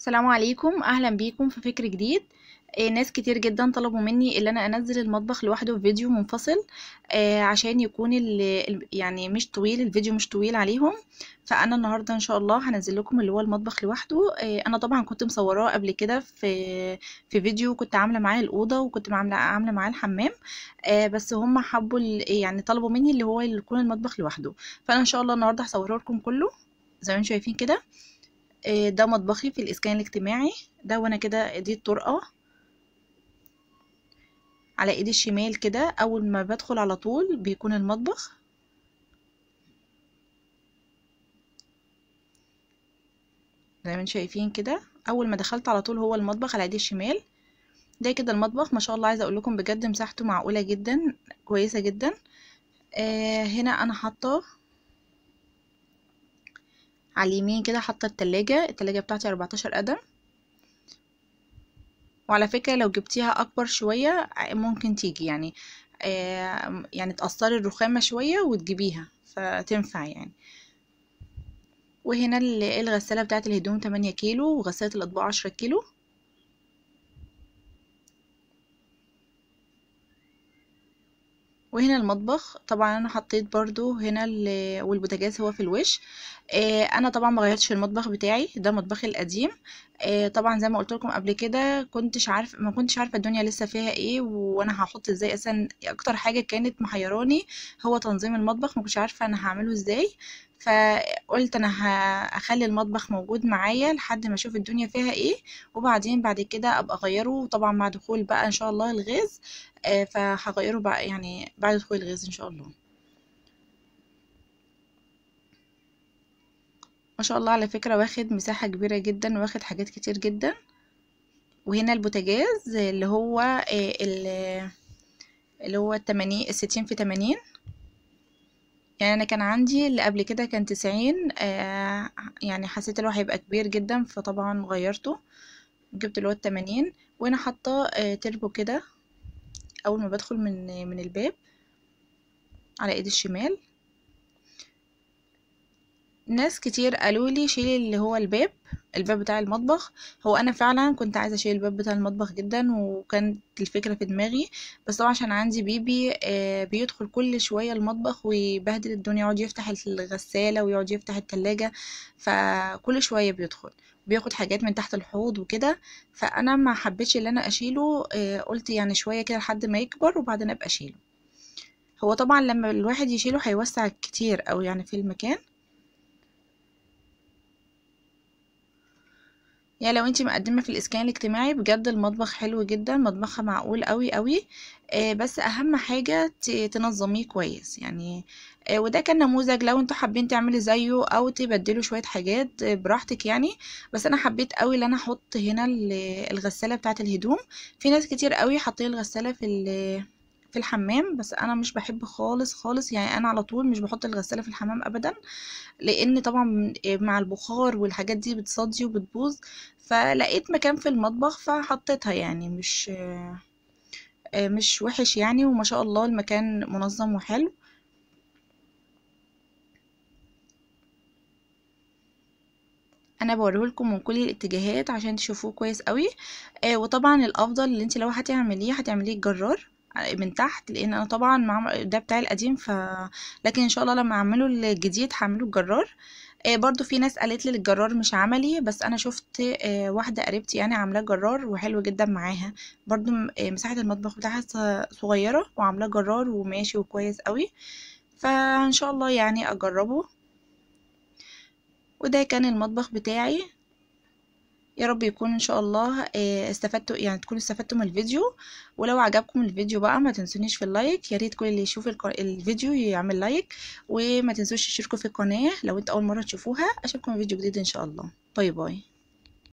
السلام عليكم اهلا بيكم في فكر جديد آه، ناس كتير جدا طلبوا مني ان انا انزل المطبخ لوحده في فيديو منفصل آه، عشان يكون يعني مش طويل الفيديو مش طويل عليهم فانا النهارده ان شاء الله هنزل لكم اللي هو المطبخ لوحده آه، انا طبعا كنت مصوراه قبل كده في في فيديو كنت عامله معاه الاوضه وكنت عامله عامله معاه الحمام بس هم حبوا يعني طلبوا مني اللي هو يكون المطبخ لوحده فانا ان شاء الله النهارده هصوره لكم كله زي ما انتم شايفين كده آه، ده مطبخي في الإسكان الاجتماعي ده وأنا كده دي الطرقة على إيدي الشمال كده أول ما بدخل على طول بيكون المطبخ زي ما انتم شايفين كده اول ما دخلت على طول هو المطبخ على ايدي الشمال ده كده المطبخ ما شاء الله عايزه اقول لكم بجد مساحته معقوله جدا كويسه جدا آه هنا انا حاطه على اليمين كده حاطه التلاجة التلاجة بتاعتي 14 قدم وعلى فكره لو جبتيها اكبر شويه آه، ممكن تيجي يعني آه يعني تقصري الرخامه شويه وتجيبيها فتنفع يعني وهنا الغساله بتاعت الهدوم 8 كيلو وغساله الاطباق 10 كيلو وهنا المطبخ طبعا انا حطيت برضو هنا والبوتاجاز هو في الوش آه انا طبعا ما غيرتش المطبخ بتاعي ده مطبخي القديم آه طبعا زي ما قلت لكم قبل كده كنتش عارف ما كنتش عارفه الدنيا لسه فيها ايه وانا هحط ازاي اصلا اكتر حاجه كانت محيراني هو تنظيم المطبخ ما كنتش عارفه انا هعمله ازاي فقلت انا هخلي المطبخ موجود معايا لحد ما اشوف الدنيا فيها ايه وبعدين بعد كده ابقى اغيره وطبعا مع دخول بقى ان شاء الله الغاز آه، فهغيره بقى يعني بعد دخول الغاز ان شاء الله ما شاء الله على فكرة واخد مساحة كبيرة جدا واخد حاجات كتير جدا وهنا البوتاجاز اللي هو آه، اللي هو 80 الستين في تمانين يعني انا كان عندي اللي قبل كده كان تسعين آه يعني حسيت اللي هو هيبقى كبير جدا فطبعا غيرته جبت اللي هو التمانين وانا حاطه آه تربو كده اول ما بدخل من من الباب على ايدي الشمال ناس كتير قالوا لي شيلي اللي هو الباب الباب بتاع المطبخ هو انا فعلا كنت عايزه اشيل الباب بتاع المطبخ جدا وكانت الفكره في دماغي بس طبعا عشان عندي بيبي آه، بيدخل كل شويه المطبخ ويبهدل الدنيا يقعد يفتح الغساله ويقعد يفتح التلاجة فكل شويه بيدخل بياخد حاجات من تحت الحوض وكده فانا ما حبيتش ان انا اشيله آه، قلت يعني شويه كده لحد ما يكبر وبعدين ابقى اشيله هو طبعا لما الواحد يشيله هيوسع كتير او يعني في المكان يا يعني لو انت مقدمه في الاسكان الاجتماعي بجد المطبخ حلو جدا مطبخها معقول قوي قوي آه، بس اهم حاجه تنظميه كويس يعني آه، وده كان نموذج لو انتوا حابين تعملي زيه او تبدلوا شويه حاجات براحتك يعني بس انا حبيت قوي ان انا احط هنا الغساله بتاعه الهدوم في ناس كتير قوي حاطين الغساله في في الحمام بس انا مش بحب خالص خالص يعني انا على طول مش بحط الغساله في الحمام ابدا لان طبعا آه، مع البخار والحاجات دي بتصدي وبتبوظ فلقيت مكان في المطبخ فحطيتها يعني مش آه، آه، مش وحش يعني وما شاء الله المكان منظم وحلو انا لكم من كل الاتجاهات عشان تشوفوه كويس قوي آه وطبعا الافضل اللي انت لو هتعمليه هتعمليه الجرار من تحت لان انا طبعا ده بتاعي القديم ف لكن ان شاء الله لما اعمله الجديد هعمله الجرار آه، برضو في ناس قالت لي الجرار مش عملي بس انا شفت آه، واحده قريبتي يعني عاملاه جرار وحلو جدا معاها برضو آه، مساحه المطبخ بتاعها صغيره وعاملاه جرار وماشي وكويس قوي فان شاء الله يعني اجربه وده كان المطبخ بتاعي يا رب يكون ان شاء الله آه، استفدتوا يعني تكونوا استفدتوا من الفيديو ولو عجبكم الفيديو بقى ما تنسونيش في اللايك يا ريت كل اللي يشوف الفيديو يعمل لايك وما تنسوش تشتركوا في القناه لو انت اول مره تشوفوها اشوفكم في فيديو جديد ان شاء الله باي باي